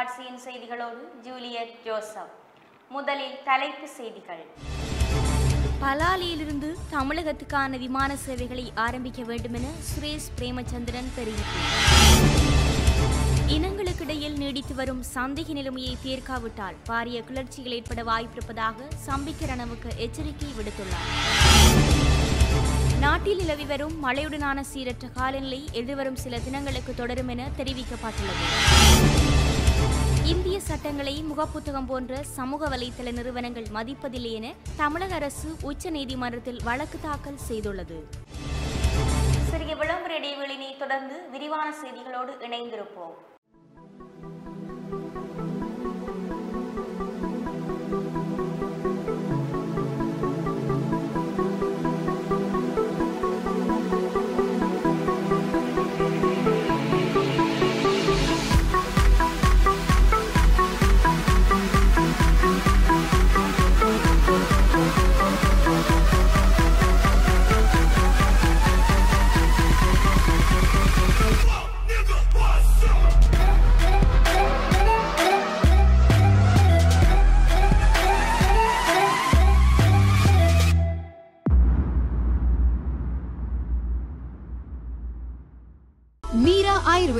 தொலைக்காட்சியின் செய்திகளோடு Juliet Joseph முதலில் தலைப்பு செய்திகள் பலாலியிலிருந்து தமிழகத்துக்கான விமான சேவைகளை ஆரம்பிக்க வேண்டுமென சுரேஷ் பிரேமச்சந்திரன் தெரிவித்தார் இனங்களுக்கிடையில் நீடித்து வரும் சந்தேக நிலைமையை தீர்க்காவிட்டால் பாரிய கிளர்ச்சிகள் ஏற்பட வாய்ப்பிருப்பதாக சம்பிக்கரணவுக்கு எச்சரிக்கை விடுத்துள்ளார் நாட்டில் நிலவி வரும் மழையுடனான சீரற்ற காலநிலை எதிர்வரும் சில தினங்களுக்கு தொடரும் என தெரிவிக்கப்பட்டுள்ளது இந்திய சட்டங்களை முகப்புத்தகம் போன்ற சமூக வலைதள நிறுவனங்கள் மதிப்பதில்லை என தமிழக அரசு உச்ச நீதிமன்றத்தில் வழக்கு தாக்கல் செய்துள்ளது சிறிய விளம்பர இடைவெளியினை தொடர்ந்து விரிவான செய்திகளோடு இணைந்திருப்போம்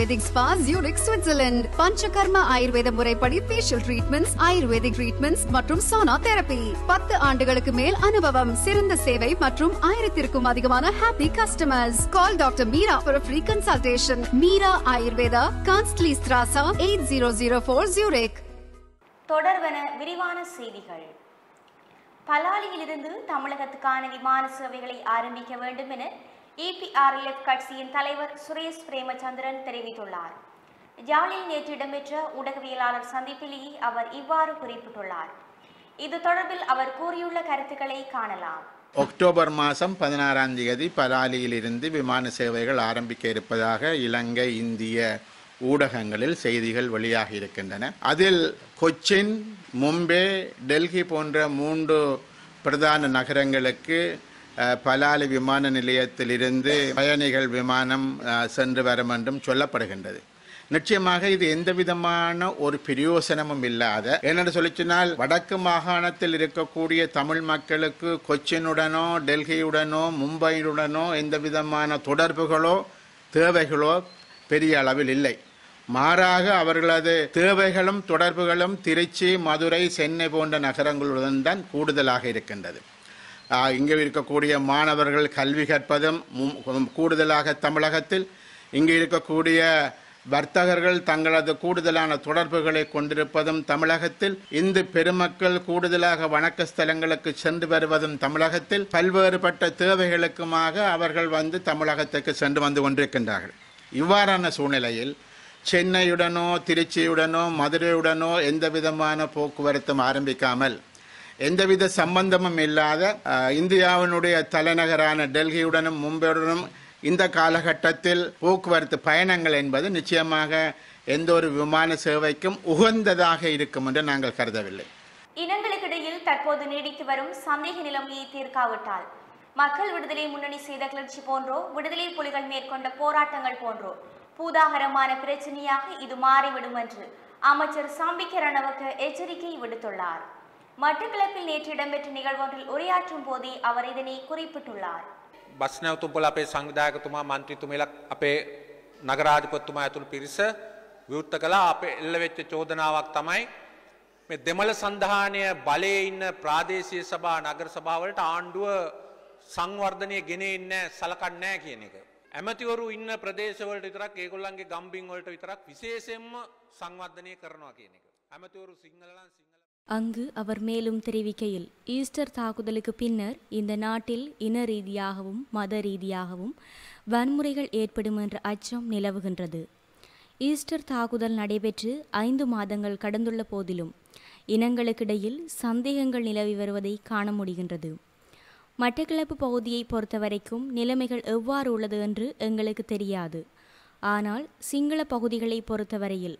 Ayurvedic Spa, Zurich, Switzerland Panchakarma Ayurveda முறைப்படி facial ட்ரீட்மெண்ட்ஸ் ஆயுர்வேதிக் ட்ரீட்மெண்ட்ஸ் மற்றும் சோனா தெரபி பத்து ஆண்டுகளுக்கு மேல் அனுபவம் சிறந்த சேவை மற்றும் ஆயிரத்திற்கும் அதிகமான happy customers call doctor Meera for free consultation Meera Ayurveda கான்ஸ்ட்லி ஸ்திராசா eight zero zero four Zurich தொடர்வன விரிவான செய்திகள் பலாலியிலிருந்து தமிழகத்துக்கான விமான சேவைகளை ஆரம்பிக்க வேண்டும் என EPRLF கட்சியின் தலைவர் சுரேஷ் பிரேமச்சந்திரன் தெரிவித்துள்ளார் ஜாலியில் நேற்று இடம்பெற்ற ஊடகவியலாளர் சந்திப்பிலேயே அவர் இவ்வாறு குறிப்பிட்டுள்ளார் இது தொடர்பில் அவர் கூறியுள்ள கருத்துக்களை காணலாம் அக்டோபர் மாதம் பதினாறாம் தேதி பலாலியிலிருந்து விமான சேவைகள் ஆரம்பிக்க இருப்பதாக இலங்கை இந்திய ஊடகங்களில் செய்திகள் வெளியாகி இருக்கின்றன அதில் கொச்சின் மும்பை டெல்லி போன்ற மூன்று பிரதான நகரங்களுக்கு பலாலி விமான நிலையத்திலிருந்து பயணிகள் விமானம் சென்று வரும் என்றும் சொல்லப்படுகின்றது நிச்சயமாக இது எந்த விதமான ஒரு பிரயோசனமும் இல்லாத என்னென்னு சொல்லிச்சினால் வடக்கு மாகாணத்தில் இருக்கக்கூடிய தமிழ் மக்களுக்கு கொச்சினுடனோ டெல்லியுடனோ மும்பையுடனோ எந்த விதமான தொடர்புகளோ தேவைகளோ பெரிய அளவில் இல்லை மாறாக அவர்களது தேவைகளும் தொடர்புகளும் திருச்சி மதுரை சென்னை போன்ற நகரங்களுடன் தான் கூடுதலாக இருக்கின்றது இங்கே இருக்கக்கூடிய மாணவர்கள் கல்வி கற்பதும் கூடுதலாக தமிழகத்தில் இங்கே இருக்கக்கூடிய வர்த்தகர்கள் தங்களது கூடுதலான தொடர்புகளை கொண்டிருப்பதும் தமிழகத்தில் இந்து பெருமக்கள் கூடுதலாக வணக்க ஸ்தலங்களுக்கு சென்று வருவதும் தமிழகத்தில் பல்வேறுபட்ட தேவைகளுக்குமாக அவர்கள் வந்து தமிழகத்துக்கு சென்று வந்து கொண்டிருக்கின்றார்கள் இவ்வாறான சூழ்நிலையில் சென்னையுடனோ திருச்சியுடனோ மதுரையுடனோ எந்த விதமான போக்குவரத்தும் ஆரம்பிக்காமல் எந்தவித சம்பந்தமும் இல்லாத இந்தியாவினுடைய தலைநகரான டெல்லியுடனும் மும்பையுடனும் இந்த காலகட்டத்தில் போக்குவரத்து பயணங்கள் என்பது நிச்சயமாக எந்த ஒரு விமான சேவைக்கும் உகந்ததாக இருக்கும் என்று நாங்கள் கருதவில்லை இனங்களுக்கிடையில் தற்போது நீடித்து வரும் சந்தேக நிலைமையை தீர்க்காவிட்டால் மக்கள் விடுதலை முன்னணி செய்த கிளர்ச்சி போன்றோ விடுதலை புலிகள் மேற்கொண்ட போராட்டங்கள் போன்றோ பூதாகரமான பிரச்சனையாக இது மாறிவிடும் என்று அமைச்சர் சாம்பிக்க ரணவுக்கு எச்சரிக்கை விடுத்துள்ளார் மட்டக்களப்பில் நேற்று இடம்பெற்ற நிகழ்வொன்றில் உரையாற்றும் போதே அவர் இதனை குறிப்பிட்டுள்ளார் බස් නැවතුම්පොල අපේ සංවිධායකතුමා මන්ත්‍රීතුමලා අපේ නගරාධිපතිතුමා ඇතුළු පිරිස විවෘත කළා අපේ එල්ල වෙච්ච චෝදනාවක් තමයි මේ දෙමළ සංධානය බලයේ ඉන්න ප්‍රාදේශීය සභා නගර සභාවලට ආණ්ඩුව සංවර්ධනය ගෙනෙන්නේ නැහැ සලකන්නේ නැහැ කියන එක. ඇමතිවරු ඉන්න ප්‍රදේශවලට විතරක් ඒගොල්ලන්ගේ ගම්බින් වලට විතරක් විශේෂයෙන්ම සංවර්ධනය කරනවා කියන එක. ඇමතිවරු සිංහලලන් அங்கு அவர் மேலும் தெரிவிக்கையில் ஈஸ்டர் தாக்குதலுக்கு பின்னர் இந்த நாட்டில் இன ரீதியாகவும் மத ரீதியாகவும் வன்முறைகள் ஏற்படும் என்ற அச்சம் நிலவுகின்றது ஈஸ்டர் தாக்குதல் நடைபெற்று ஐந்து மாதங்கள் கடந்துள்ள போதிலும் இனங்களுக்கிடையில் சந்தேகங்கள் நிலவி வருவதை காண முடிகின்றது மட்டக்கிழப்பு பகுதியை பொறுத்தவரைக்கும் நிலைமைகள் எவ்வாறு உள்ளது என்று எங்களுக்கு தெரியாது ஆனால் சிங்கள பகுதிகளை பொறுத்தவரையில்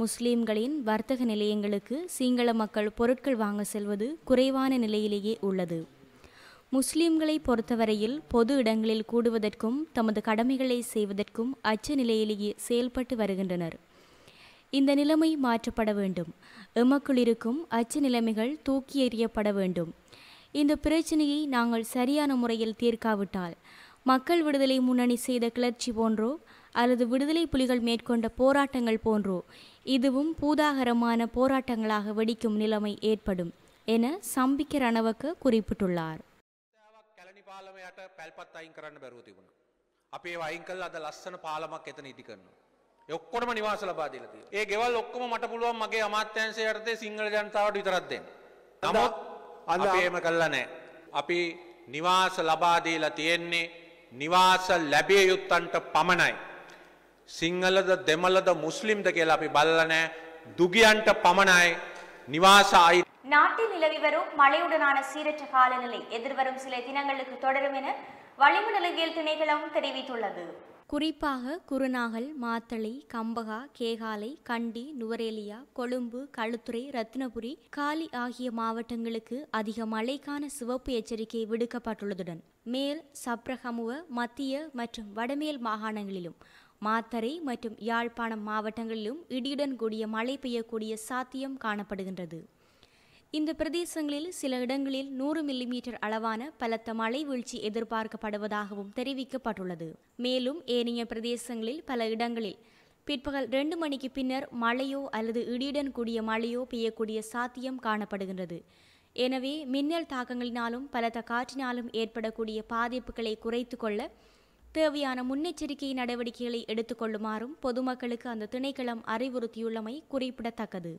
முஸ்லீம்களின் வர்த்தக நிலையங்களுக்கு சிங்கள மக்கள் பொருட்கள் வாங்க செல்வது குறைவான நிலையிலேயே உள்ளது முஸ்லீம்களை பொறுத்தவரையில் பொது இடங்களில் கூடுவதற்கும் தமது கடமைகளை செய்வதற்கும் அச்ச நிலையிலேயே செயல்பட்டு வருகின்றனர் இந்த நிலைமை மாற்றப்பட வேண்டும் எமக்குள் இருக்கும் அச்ச நிலைமைகள் தூக்கி எறியப்பட வேண்டும் இந்த பிரச்சனையை நாங்கள் சரியான முறையில் தீர்க்காவிட்டால் மக்கள் விடுதலை முன்னணி செய்த கிளர்ச்சி போன்றோ அல்லது விடுதலை புலிகள் மேற்கொண்ட போராட்டங்கள் போன்றோ இதுவும் பூதாகரமான போராட்டங்களாக வெடிக்கும் நிலைமை ஏற்படும் என சம்பிக்க ரணவக்க குறிப்பிட்டுள்ளார் පාලමයට පැල්පත් අයින් කරන්න බැරුව තිබුණ. අපේ වයින් කල් අද ලස්සන පාලමක් එතන ඉති කරන්න. ඔක්කොටම නිවාස ලබා දීලා තියෙනවා. ඒ ගෙවල් ඔක්කොම මට පුළුවන් මගේ අමාත්‍යාංශය යටතේ සිංහල ජනතාවට විතරක් දෙන්න. නමුත් අද අපි එහෙම කළා නැහැ. අපි නිවාස ලබා දීලා තියෙන්නේ නිවාස ලැබිය යුත්තන්ට පමණයි. සිංහලද දෙමලද මුස්ලිම්ද කියලා අපි බලලා දුගියන්ට පමණයි නිවාස ආයි நாட்டில் நிலவி மழையுடனான சீரற்ற காலநிலை எதிர்வரும் சில தினங்களுக்கு தொடரும் என வளிமண்டலவியல் திணைக்களம் தெரிவித்துள்ளது குறிப்பாக குருநாகல் மாத்தளை கம்பகா கேகாலை கண்டி நுவரேலியா கொழும்பு களுத்துறை ரத்னபுரி காலி ஆகிய மாவட்டங்களுக்கு அதிக மழைக்கான சிவப்பு எச்சரிக்கை விடுக்கப்பட்டுள்ளதுடன் மேல் சப்ரஹமுவ மத்திய மற்றும் வடமேல் மாகாணங்களிலும் மாத்தரை மற்றும் யாழ்ப்பாணம் மாவட்டங்களிலும் இடியுடன் கூடிய மழை பெய்யக்கூடிய சாத்தியம் காணப்படுகின்றது இந்த பிரதேசங்களில் சில இடங்களில் நூறு மில்லிமீட்டர் அளவான பலத்த மழை வீழ்ச்சி எதிர்பார்க்கப்படுவதாகவும் தெரிவிக்கப்பட்டுள்ளது மேலும் ஏனைய பிரதேசங்களில் பல இடங்களில் பிற்பகல் ரெண்டு மணிக்கு பின்னர் மழையோ அல்லது இடியுடன் கூடிய மழையோ பெய்யக்கூடிய சாத்தியம் காணப்படுகின்றது எனவே மின்னல் தாக்கங்களினாலும் பலத்த காற்றினாலும் ஏற்படக்கூடிய பாதிப்புகளை குறைத்து கொள்ள தேவையான முன்னெச்சரிக்கை நடவடிக்கைகளை எடுத்துக்கொள்ளுமாறும் பொதுமக்களுக்கு அந்த திணைக்களம் அறிவுறுத்தியுள்ளமை குறிப்பிடத்தக்கது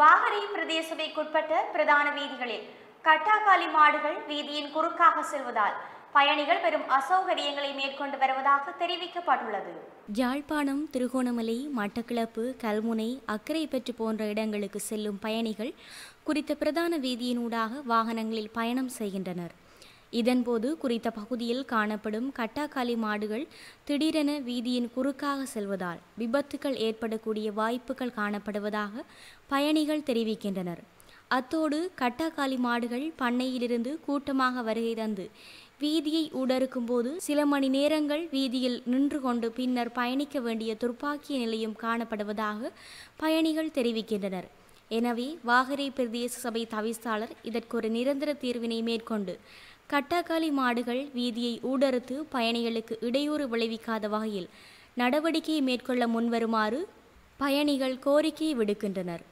வாகரை பிரதேசவைக்குட்பட்ட பிரதான வீதிகளில் கட்டாக்காலி மாடுகள் வீதியின் குறுக்காக செல்வதால் பயணிகள் பெரும் அசௌகரியங்களை மேற்கொண்டு வருவதாக தெரிவிக்கப்பட்டுள்ளது யாழ்ப்பாணம் திருகோணமலை மட்டக்கிளப்பு கல்முனை அக்கரைப்பற்று போன்ற இடங்களுக்கு செல்லும் பயணிகள் குறித்த பிரதான வீதியினூடாக வாகனங்களில் பயணம் செய்கின்றனர் இதன்போது குறித்த பகுதியில் காணப்படும் கட்டாக்காலி மாடுகள் திடீரென வீதியின் குறுக்காக செல்வதால் விபத்துகள் ஏற்படக்கூடிய வாய்ப்புகள் காணப்படுவதாக பயணிகள் தெரிவிக்கின்றனர் அத்தோடு கட்டாக்காலி மாடுகள் பண்ணையிலிருந்து கூட்டமாக வருகை தந்து வீதியை ஊடறுக்கும் போது சில மணி நேரங்கள் வீதியில் நின்று கொண்டு பின்னர் பயணிக்க வேண்டிய துர்ப்பாக்கிய நிலையும் காணப்படுவதாக பயணிகள் தெரிவிக்கின்றனர் எனவே வாகரை பிரதேச சபை தவிசாளர் இதற்கு ஒரு நிரந்தர தீர்வினை மேற்கொண்டு கட்டாக்காளி மாடுகள் வீதியை ஊடறுத்து பயணிகளுக்கு இடையூறு விளைவிக்காத வகையில் நடவடிக்கையை மேற்கொள்ள முன்வருமாறு பயணிகள் கோரிக்கை விடுக்கின்றனர்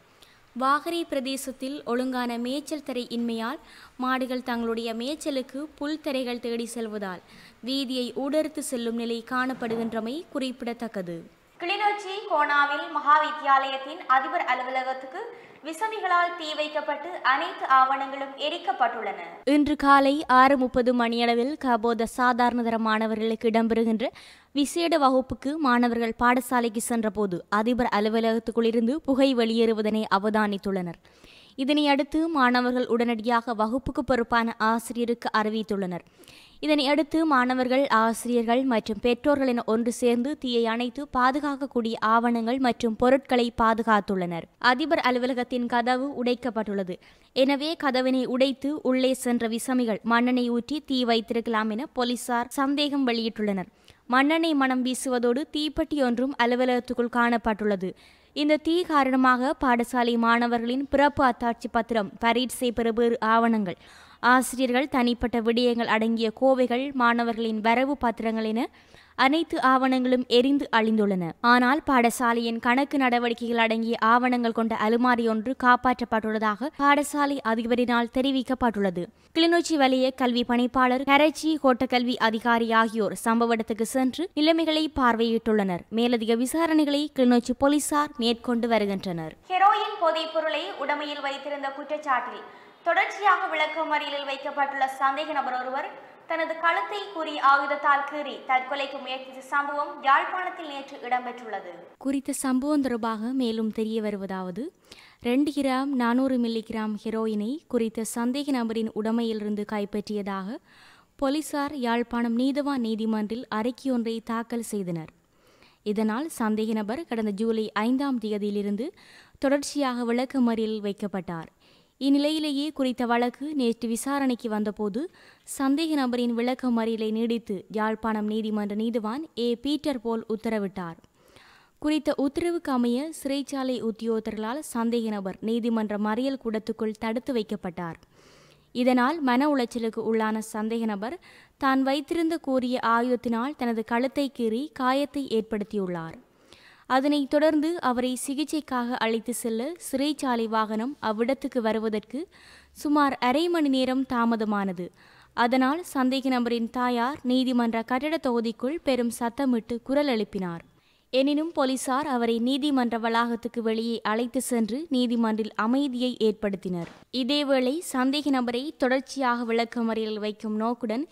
வாகரை பிரதேசத்தில் ஒழுங்கான மேய்ச்சல் தரை இன்மையால் மாடுகள் தங்களுடைய மேய்ச்சலுக்கு புல் தேடி செல்வதால் வீதியை ஊடறுத்து செல்லும் நிலை காணப்படுகின்றமை குறிப்பிடத்தக்கது கிளிநொச்சி கோணாவில் மகாவித்தியாலயத்தின் அதிபர் அலுவலகத்துக்கு விசமிகளால் தீ வைக்கப்பட்டு அனைத்து ஆவணங்களும் எரிக்கப்பட்டுள்ளன இன்று காலை ஆறு முப்பது மணியளவில் கபோத சாதாரணதர மாணவர்களுக்கு இடம்பெறுகின்ற விசேட வகுப்புக்கு மாணவர்கள் பாடசாலைக்கு சென்றபோது அதிபர் அலுவலகத்துக்குள்ளிருந்து புகை வெளியேறுவதனை அவதானித்துள்ளனர் இதனையடுத்து மாணவர்கள் உடனடியாக வகுப்புக்கு பொறுப்பான ஆசிரியருக்கு அறிவித்துள்ளனர் இதனையடுத்து மாணவர்கள் ஆசிரியர்கள் மற்றும் பெற்றோர்களின் ஒன்று சேர்ந்து தீயை அணைத்து பாதுகாக்கக்கூடிய ஆவணங்கள் மற்றும் பொருட்களை பாதுகாத்துள்ளனர் அதிபர் அலுவலகத்தின் கதவு உடைக்கப்பட்டுள்ளது எனவே கதவினை உடைத்து உள்ளே சென்ற விசமிகள் மண்ணெண்ணை ஊற்றி தீ வைத்திருக்கலாம் என போலீசார் சந்தேகம் வெளியிட்டுள்ளனர் மண்ணெண்ணெய் மனம் வீசுவதோடு தீப்பெட்டி ஒன்றும் அலுவலகத்துக்குள் காணப்பட்டுள்ளது இந்த தீ காரணமாக பாடசாலை மாணவர்களின் பிறப்பு அத்தாட்சி பத்திரம் பரீட்சை பெறுபேறு ஆவணங்கள் ஆசிரியர்கள் தனிப்பட்ட விடயங்கள் அடங்கிய கோவைகள் மாணவர்களின் வரவு பத்திரங்கள் என அனைத்து ஆவணங்களும் எரிந்து அழிந்துள்ளன ஆனால் பாடசாலையின் கணக்கு நடவடிக்கைகள் அடங்கிய ஆவணங்கள் கொண்ட அலுமாரி ஒன்று காப்பாற்றப்பட்டுள்ளதாக பாடசாலை அதிபரினால் தெரிவிக்கப்பட்டுள்ளது கிளிநொச்சி வலய கல்வி பணிப்பாளர் கரைச்சி கோட்டக்கல்வி அதிகாரி ஆகியோர் சம்பவ இடத்துக்கு சென்று நிலைமைகளை பார்வையிட்டுள்ளனர் மேலதிக விசாரணைகளை கிளிநொச்சி போலீசார் மேற்கொண்டு வருகின்றனர் ஹெரோயின் போதைப் பொருளை உடமையில் வைத்திருந்த குற்றச்சாட்டில் தொடர்ச்சியாக விளக்கமறியலில் வைக்கப்பட்டுள்ள சந்தேக நபர் ஒருவர் தனது கழுத்தை கூறி ஆயுதத்தால் கீறி தற்கொலைக்கு முயற்சித்த சம்பவம் யாழ்ப்பாணத்தில் நேற்று இடம்பெற்றுள்ளது குறித்த சம்பவம் தொடர்பாக மேலும் தெரிய வருவதாவது ரெண்டு கிராம் நானூறு மில்லிகிராம் ஹெரோயினை குறித்த சந்தேக நபரின் உடமையிலிருந்து கைப்பற்றியதாக போலீசார் யாழ்ப்பாணம் நீதவான் நீதிமன்றில் அறிக்கையொன்றை தாக்கல் செய்தனர் இதனால் சந்தேக நபர் கடந்த ஜூலை ஐந்தாம் தேதியிலிருந்து தொடர்ச்சியாக விளக்கமறியல் வைக்கப்பட்டார் இந்நிலையிலேயே குறித்த வழக்கு நேற்று விசாரணைக்கு வந்தபோது சந்தேக நபரின் விளக்க மறியலை நீடித்து யாழ்ப்பாணம் நீதிமன்ற நீதிவான் ஏ பீட்டர் போல் உத்தரவிட்டார் குறித்த உத்தரவுக்கு அமைய சிறைச்சாலை உத்தியோகத்தர்களால் சந்தேக நபர் நீதிமன்ற மறியல் கூடத்துக்குள் தடுத்து வைக்கப்பட்டார் இதனால் மன உளைச்சலுக்கு உள்ளான சந்தேக நபர் தான் வைத்திருந்த கூறிய ஆயுதத்தினால் தனது கழுத்தை கீறி காயத்தை ஏற்படுத்தியுள்ளார் அதனைத் தொடர்ந்து அவரை சிகிச்சைக்காக அழைத்து செல்ல சிறைச்சாலை வாகனம் அவ்விடத்துக்கு வருவதற்கு சுமார் அரை மணி நேரம் தாமதமானது அதனால் சந்தேக நபரின் தாயார் நீதிமன்ற கட்டட தொகுதிக்குள் பெரும் சத்தமிட்டு குரல் எழுப்பினார் எனினும் போலீசார் அவரை நீதிமன்ற வளாகத்துக்கு வெளியே அழைத்து சென்று நீதிமன்றில் அமைதியை ஏற்படுத்தினர் இதேவேளை சந்தேக நபரை தொடர்ச்சியாக விளக்கமறியல் வைக்கும் நோக்குடன்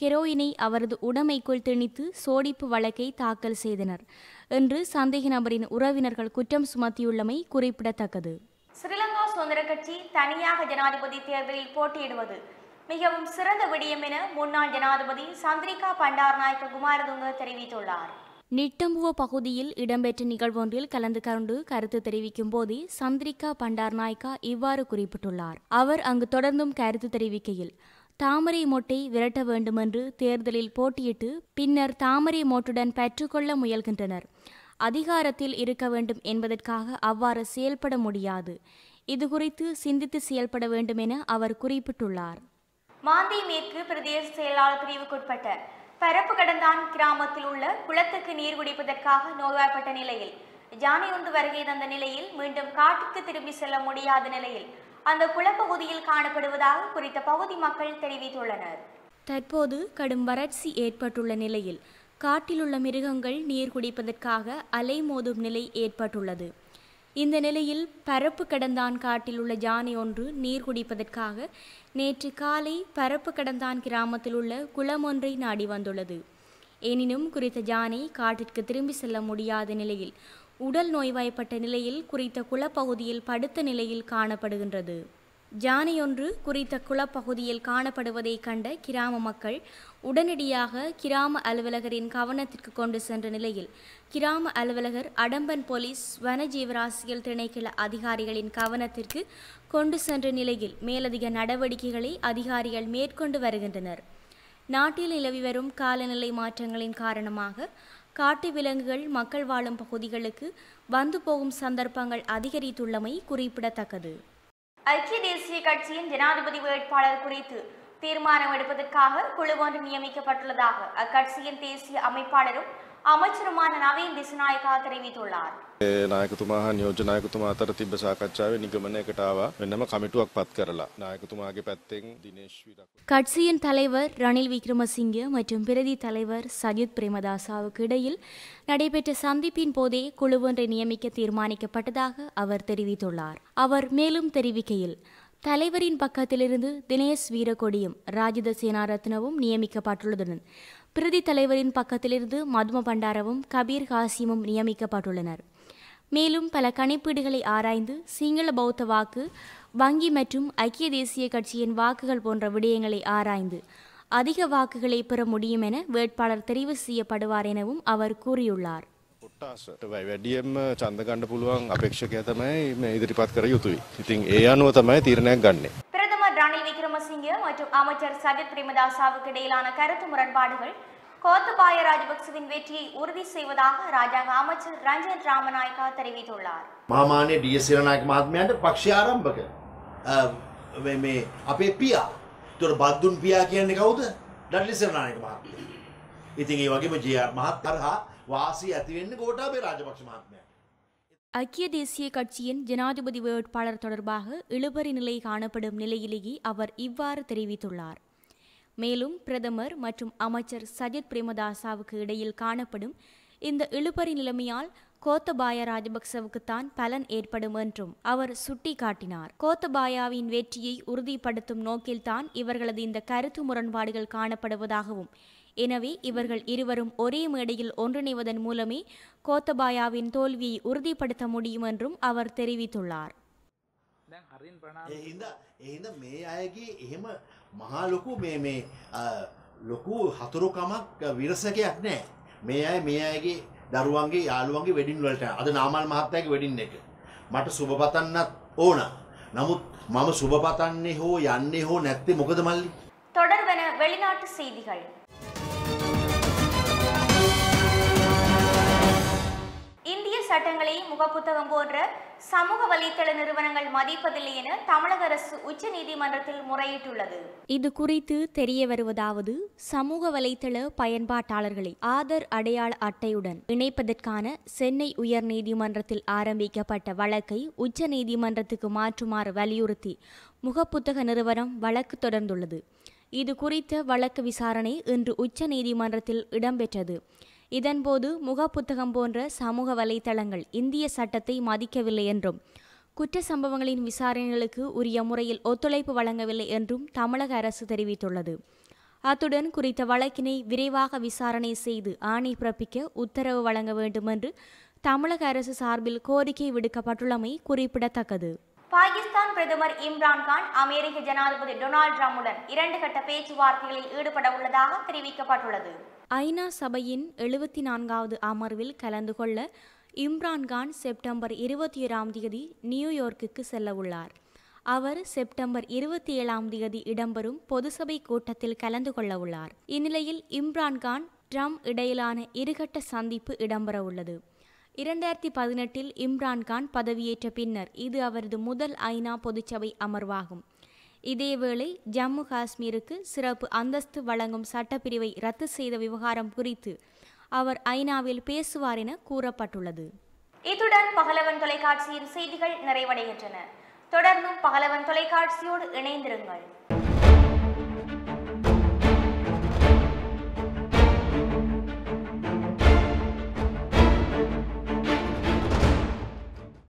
ஹெரோயினை அவரது உடமைக்குள் திணித்து சோடிப்பு வழக்கை தாக்கல் செய்தனர் என்று சந்தேக நபரின் உறவினர்கள் குற்றம் சுமத்தியுள்ளமை குறிப்பிடத்தக்கது ஸ்ரீலங்கா சுதந்திர கட்சி தனியாக ஜனாதிபதி தேர்தலில் போட்டியிடுவது மிகவும் சிறந்த விடயம் என முன்னாள் ஜனாதிபதி சந்திரிகா பண்டார் நாயக்க குமாரதுங்க தெரிவித்துள்ளார் நிட்டம்புவ பகுதியில் இடம்பெற்ற நிகழ்வொன்றில் கலந்து கொண்டு கருத்து தெரிவிக்கும் போதே சந்திரிகா பண்டார் நாயக்கா இவ்வாறு குறிப்பிட்டுள்ளார் அவர் அங்கு தொடர்ந்தும் கருத்து தெரிவிக்கையில் தாமரை மொட்டை விரட்ட வேண்டுமென்று தேர்தலில் போட்டியிட்டு பின்னர் தாமரை மோட்டுடன் பெற்றுக்கொள்ள முயல்கின்றனர் அதிகாரத்தில் இருக்க வேண்டும் என்பதற்காக அவ்வாறு செயல்பட முடியாது இது குறித்து சிந்தித்து செயல்பட வேண்டும் என அவர் குறிப்பிட்டுள்ளார் மாந்தி மேற்கு பிரதேச செயலாளர் பிரிவுக்குட்பட்ட பரப்பு கடந்தான் கிராமத்தில் உள்ள குளத்துக்கு நீர் குடிப்பதற்காக நோய்வாய்ப்பட்ட நிலையில் ஜானி உண்டு வருகை தந்த நிலையில் மீண்டும் காட்டுக்கு திரும்பி செல்ல முடியாத நிலையில் அந்த குளப்பகுதியில் காணப்படுவதாக குறித்த பகுதி மக்கள் தெரிவித்துள்ளனர் தற்போது கடும் வறட்சி ஏற்பட்டுள்ள நிலையில் காட்டிலுள்ள மிருகங்கள் நீர் குடிப்பதற்காக அலைமோதும் நிலை ஏற்பட்டுள்ளது இந்த நிலையில் பரப்பு கடந்தான் காட்டில் உள்ள ஜானி ஒன்று நீர் குடிப்பதற்காக நேற்று காலை பரப்பு கடந்தான் கிராமத்தில் உள்ள குளம் ஒன்றை நாடி வந்துள்ளது எனினும் குறித்த ஜானை காட்டிற்கு திரும்பி செல்ல முடியாத நிலையில் உடல் நோய்வாய்ப்பட்ட நிலையில் குறித்த குளப்பகுதியில் படுத்த நிலையில் காணப்படுகின்றது ஜானையொன்று குறித்த குளப்பகுதியில் காணப்படுவதை கண்ட கிராம மக்கள் உடனடியாக கிராம அலுவலகரின் கவனத்திற்கு கொண்டு சென்ற நிலையில் கிராம அலுவலகர் அடம்பன் போலீஸ் வனஜீவராசியல் திணைக்கள அதிகாரிகளின் கவனத்திற்கு கொண்டு சென்ற நிலையில் மேலதிக நடவடிக்கைகளை அதிகாரிகள் மேற்கொண்டு வருகின்றனர் நாட்டில் நிலவி வரும் காலநிலை மாற்றங்களின் காரணமாக காட்டு விலங்குகள் மக்கள் வாழும் பகுதிகளுக்கு வந்து போகும் சந்தர்ப்பங்கள் அதிகரித்துள்ளமை குறிப்பிடத்தக்கது ஐக்கிய தேசிய கட்சியின் ஜனாதிபதி வேட்பாளர் குறித்து தீர்மானம் எடுப்பதற்காக குழு ஒன்று நியமிக்கப்பட்டுள்ளதாக அக்கட்சியின் தேசிய அமைப்பாளரும் அமைச்சருமான නවීන් දිසනායකා தெரிவித்துள்ளார் கட்சியின் தலைவர் ரணில் விக்ரமசிங்க மற்றும் பிரதி தலைவர் சஜித் பிரேமதாசாவுக்கு இடையில் நடைபெற்ற சந்திப்பின் போதே குழு ஒன்றை நியமிக்க தீர்மானிக்கப்பட்டதாக அவர் தெரிவித்துள்ளார் அவர் மேலும் தெரிவிக்கையில் தலைவரின் பக்கத்திலிருந்து தினேஷ் வீரகொடியும் ராஜித சேனாரத்னவும் நியமிக்கப்பட்டுள்ளதுடன் பிரதி தலைவரின் பக்கத்திலிருந்து மதும பண்டாரவும் கபீர் காசிமும் நியமிக்கப்பட்டுள்ளனர் மேலும் பல கணிப்பீடுகளை ஆராய்ந்து சிங்கள பௌத்த வாக்கு வங்கி மற்றும் ஐக்கிய தேசிய கட்சியின் வாக்குகள் போன்ற விடயங்களை ஆராய்ந்து அதிக வாக்குகளை பெற முடியும் என வேட்பாளர் தெரிவு செய்யப்படுவார் எனவும் அவர் கூறியுள்ளார் அமைச்சர் சஜித் பிரேமதாசாவுக்கு இடையிலான கருத்து முரண்பாடுகள் கோத்தபாய ராஜபக்சவின் வெற்றியை உறுதி செய்வதாக ராஜாங்க அமைச்சர் ரஞ்சித் ராமநாயக்கா தெரிவித்துள்ளார் මහමානය ඩියසිරනායක මහත්මයන්ට පක්ෂ ආරම්භක මේ අපේ පියා තොට බද්දුන් පියා කියන්නේ කවුද ඩඩ්ලි සිරනායක මහත්මය. ඉතින් ඒ වගේම ජේ.ආර් මහත් තරහා වාසී ඇති වෙන්නේ ගෝඨාභය රාජපක්ෂ මහත්මයා. ஐக்கிய தேசிய கட்சியின் ஜனாதிபதி வேட்பாளர் தொடர்பாக இழுபறி நிலை காணப்படும் நிலையிலேயே அவர் இவ்வாறு தெரிவித்துள்ளார் மேலும் பிரதமர் மற்றும் அமைச்சர் சஜித் பிரேமதாசாவுக்கு இடையில் காணப்படும் இந்த இழுபறி நிலைமையால் கோத்தபாய ராஜபக்சவுக்குத்தான் பலன் ஏற்படும் என்றும் அவர் சுட்டிக்காட்டினார் கோத்தபாயாவின் வெற்றியை உறுதிப்படுத்தும் நோக்கில்தான் இவர்களது இந்த கருத்து முரண்பாடுகள் காணப்படுவதாகவும் எனவே இவர்கள் இருவரும் ஒரே மேடையில் ஒன்றிணைவதன் மூலமே கோத்தபாயாவின் தோல்வியை உறுதிப்படுத்த முடியும் என்றும் அவர் தெரிவித்துள்ளார் ලොකු හතුරුකමක් විරසකයක් නෑ මේ අය මේ අයගේ දරුවන්ගේ යාළුවන්ගේ වෙඩින් වලට අද නාමල් මහත්තයාගේ වෙඩින් එක මට සුබ ඕන නමුත් මම සුබ හෝ යන්නේ හෝ නැත්තේ මොකද මල්ලි தொடர்பென வெளிநாட்டு செய்திகள் இந்திய சட்டங்களை முகப்புத்தகம் போன்ற சமூக வலைத்தள நிறுவனங்கள் மதிப்பதில்லை என தமிழக அரசு உச்ச நீதிமன்றத்தில் முறையிட்டுள்ளது இது குறித்து தெரிய வருவதாவது சமூக வலைத்தள பயன்பாட்டாளர்களை ஆதர் அடையாள அட்டையுடன் இணைப்பதற்கான சென்னை உயர்நீதிமன்றத்தில் ஆரம்பிக்கப்பட்ட வழக்கை உச்ச நீதிமன்றத்துக்கு மாற்றுமாறு வலியுறுத்தி முகப்புத்தக நிறுவனம் வழக்கு தொடர்ந்துள்ளது இது குறித்த வழக்கு விசாரணை இன்று உச்ச நீதிமன்றத்தில் இடம்பெற்றது இதன்போது முகப்புத்தகம் போன்ற சமூக வலைதளங்கள் இந்திய சட்டத்தை மதிக்கவில்லை என்றும் குற்ற சம்பவங்களின் விசாரணைகளுக்கு உரிய முறையில் ஒத்துழைப்பு வழங்கவில்லை என்றும் தமிழக அரசு தெரிவித்துள்ளது அத்துடன் குறித்த வழக்கினை விரைவாக விசாரணை செய்து ஆணை பிறப்பிக்க உத்தரவு வழங்க வேண்டும் என்று தமிழக அரசு சார்பில் கோரிக்கை விடுக்கப்பட்டுள்ளமை குறிப்பிடத்தக்கது பாகிஸ்தான் பிரதமர் இம்ரான்கான் அமெரிக்க ஜனாதிபதி டொனால்ட் டிரம்புடன் இரண்டு கட்ட பேச்சுவார்த்தைகளில் ஈடுபட உள்ளதாக தெரிவிக்கப்பட்டுள்ளது ஐநா சபையின் எழுபத்தி நான்காவது அமர்வில் கலந்து கொள்ள இம்ரான்கான் செப்டம்பர் இருபத்தி ஏழாம் தேதி நியூயோர்க்குக்கு செல்ல உள்ளார் அவர் செப்டம்பர் இருபத்தி ஏழாம் தேதி இடம்பெறும் பொதுசபை கூட்டத்தில் கலந்து கொள்ள உள்ளார் இந்நிலையில் இம்ரான்கான் ட்ரம்ப் இடையிலான இருகட்ட சந்திப்பு இடம்பெற உள்ளது இரண்டாயிரத்தி பதினெட்டில் இம்ரான்கான் பதவியேற்ற பின்னர் இது அவரது முதல் ஐநா பொதுச்சபை அமர்வாகும் இதேவேளை ஜம்மு காஷ்மீருக்கு சிறப்பு அந்தஸ்து வழங்கும் சட்டப்பிரிவை ரத்து செய்த விவகாரம் குறித்து அவர் ஐநாவில் பேசுவார் என கூறப்பட்டுள்ளது இத்துடன் பகலவன் தொலைக்காட்சியின் செய்திகள் நிறைவடைகின்றன தொடர்ந்தும் பகலவன் தொலைக்காட்சியோடு இணைந்திருங்கள்